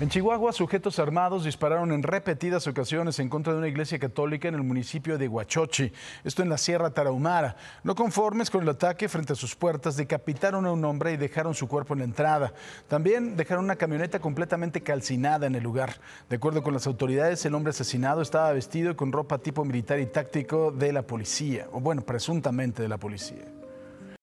En Chihuahua, sujetos armados dispararon en repetidas ocasiones en contra de una iglesia católica en el municipio de Huachochi, esto en la Sierra Tarahumara. No conformes con el ataque frente a sus puertas, decapitaron a un hombre y dejaron su cuerpo en la entrada. También dejaron una camioneta completamente calcinada en el lugar. De acuerdo con las autoridades, el hombre asesinado estaba vestido con ropa tipo militar y táctico de la policía, o bueno, presuntamente de la policía.